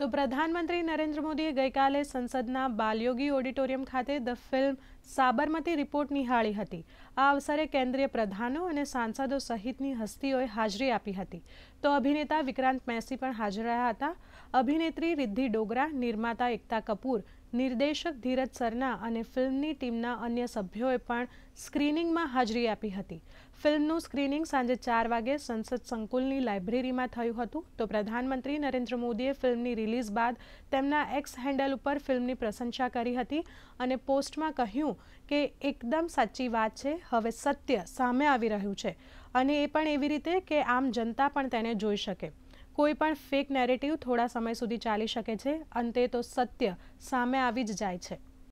તો પ્રધાનમંત્રી નરેન્દ્ર મોદીએ ગઈકાલે સંસદના બાલયોગી ઓડિટોરિયમ ખાતે ધ ફિલ્મ સાબરમતી રિપોર્ટ નિહાળી હતી આ અવસરે કેન્દ્રીય પ્રધાનો અને સાંસદો સહિતની હસ્તીઓએ હાજરી આપી હતી તો અભિનેતા વિક્રાંત મેસી પણ હાજર રહ્યા હતા અભિનેત્રી રિદ્ધિ ડોગરા નિર્માતા એકતા કપૂર નિર્દેશક ધીરજ સરના અને ફિલ્મની ટીમના અન્ય સભ્યોએ પણ સ્ક્રીનિંગમાં હાજરી આપી હતી ફિલ્મનું સ્ક્રીનિંગ સાંજે ચાર વાગે સંસદ સંકુલની લાઇબ્રેરીમાં થયું હતું તો પ્રધાનમંત્રી નરેન્દ્ર મોદીએ ફિલ્મની રિલીઝ બાદ તેમના એક્સ હેન્ડલ ઉપર ફિલ્મની પ્રશંસા કરી હતી અને પોસ્ટમાં કહ્યું કે એકદમ સાચી વાત છે હવે સત્ય સામે આવી રહ્યું છે અને એ પણ એવી રીતે કે આમ જનતા પણ તેને જોઈ શકે કોઈ પણ ફેક નેરેટિવ થોડા સમય સુધી ચાલી શકે છે અંતે તો સત્ય સામે આવી જ જાય છે